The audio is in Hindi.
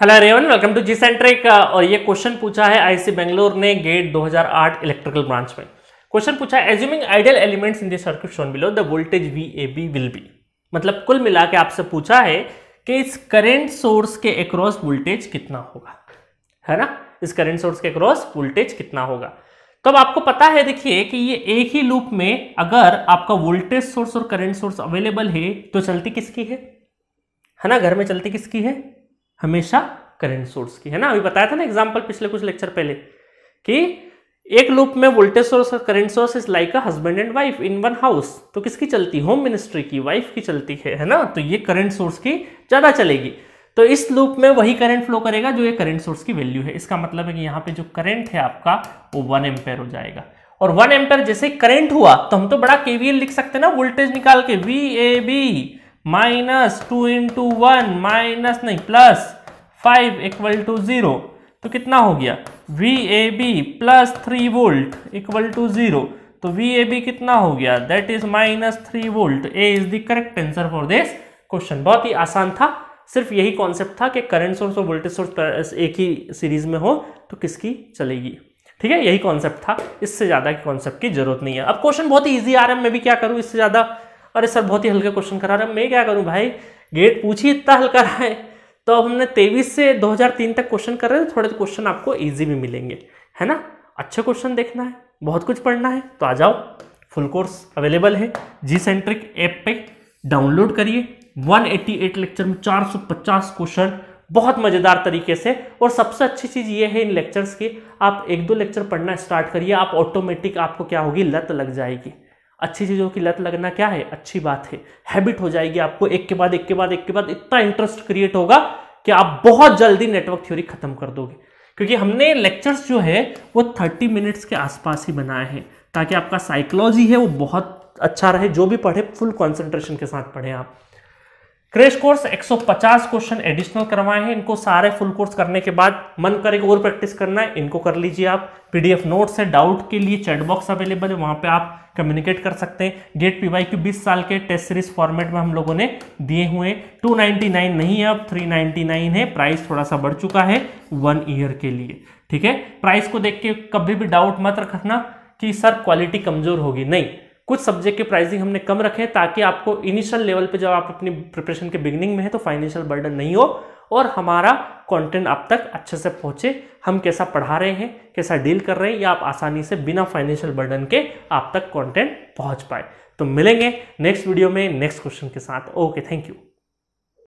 हेलो रेवन वेलकम टू जी सेंट्रिक और ये क्वेश्चन पूछा है आईसी बेंगलोर ने गेट 2008 इलेक्ट्रिकल ब्रांच में क्वेश्चन पूछा है assuming ideal elements in the circuit shown below the voltage V A B will be मतलब कुल मिला के आपसे पूछा है कि इस करेंट सोर्स के अक्रॉस वोल्टेज कितना होगा है ना इस करेंट सोर्स के अक्रॉस वोल्टेज कितना होगा तो अब आपको पता है देखिए कि ये एक ही लूप में अगर आपका वोल्टेज सोर्स और करेंट सोर्स अवेलेबल है तो चलती किसकी है है ना घर में चलती किसकी है हमेशा करंट सोर्स की है ना अभी बताया था ना एग्जाम्पल पिछले कुछ लेक्चर पहले कि एक लूप में वोल्टेज सोर्स और current source is like a husband and wife in one house तो किसकी चलती होम मिनिस्ट्री की वाइफ की चलती है है ना तो ये करंट सोर्स की ज़्यादा चलेगी तो इस लूप में वही करंट फ्लो करेगा जो ये करंट सोर्स की वैल्यू है इसका मतलब है कि यहाँ पे जो करंट है आपका वो वन एम्पेयर हो जाएगा और वन एम्पेयर जैसे करंट हुआ तो हम तो बड़ा केवीएल लिख सकते हैं ना वोल्टेज निकाल के V A B minus two into one minus नहीं plus five equal to zero तो कितना हो गया V A B plus three volt equal to zero तो वी ए बी कितना हो गया that is minus three volt A is the correct answer for this question बहुत ही आसान था सिर्फ यही कॉन्सेप्ट था कि करंट सोर्स और वोल्टेज सोर्स एक ही सीरीज में हो तो किसकी चलेगी ठीक है यही कॉन्सेप्ट था इससे ज़्यादा कॉन्सेप्ट की जरूरत नहीं है अब क्वेश्चन बहुत ही ईजी आ रहा है मैं भी क्या करूँ इससे ज़्यादा अरे सर बहुत ही हल्का क्वेश्चन करा रहा है मैं क्या करूँ भाई गेट पूछिए इतना हल्का रहा है तो अब हमने तेईस से 2003 तक क्वेश्चन कर रहे हैं थोड़े क्वेश्चन आपको ईजी भी मिलेंगे है ना अच्छे क्वेश्चन देखना है बहुत कुछ पढ़ना है तो आ जाओ फुल कोर्स अवेलेबल है जी सेंट्रिक ऐप पे डाउनलोड करिए 188 लेक्चर में 450 क्वेश्चन बहुत मज़ेदार तरीके से और सबसे अच्छी चीज़ ये है इन लेक्चर्स की आप एक दो लेक्चर पढ़ना स्टार्ट करिए आप ऑटोमेटिक आपको क्या होगी लत लग जाएगी अच्छी चीज़ों की लत लगना क्या है अच्छी बात है हैबिट हो जाएगी आपको एक के बाद एक के बाद एक के बाद इतना इंटरेस्ट क्रिएट होगा कि आप बहुत जल्दी नेटवर्क थ्योरी खत्म कर दोगे क्योंकि हमने लेक्चर्स जो है वो थर्टी मिनट्स के आसपास ही बनाए हैं ताकि आपका साइकोलॉजी है वो बहुत अच्छा रहे जो भी पढ़े फुल कॉन्सेंट्रेशन के साथ पढ़े आप क्रेश कोर्स 150 क्वेश्चन एडिशनल करवाए हैं इनको सारे फुल कोर्स करने के बाद मन करे और प्रैक्टिस करना है इनको कर लीजिए आप पीडीएफ नोट्स है डाउट के लिए चैट बॉक्स अवेलेबल है वहां पे आप कम्युनिकेट कर सकते हैं गेट पी वाई क्यू बीस साल के टेस्ट सीरीज फॉर्मेट में हम लोगों ने दिए हुए टू नाइन नहीं है अब थ्री नाइन है प्राइस थोड़ा सा बढ़ चुका है वन ईयर के लिए ठीक है प्राइस को देख के कभी भी डाउट मत रखना कि सर क्वालिटी कमजोर होगी नहीं कुछ सब्जेक्ट के प्राइसिंग हमने कम रखे हैं ताकि आपको इनिशियल लेवल पे जब आप अपनी प्रिपरेशन के बिगिनिंग में है तो फाइनेंशियल बर्डन नहीं हो और हमारा कंटेंट आप तक अच्छे से पहुंचे हम कैसा पढ़ा रहे हैं कैसा डील कर रहे हैं या आप आसानी से बिना फाइनेंशियल बर्डन के आप तक कंटेंट पहुंच पाए तो मिलेंगे नेक्स्ट वीडियो में नेक्स्ट क्वेश्चन के साथ ओके थैंक यू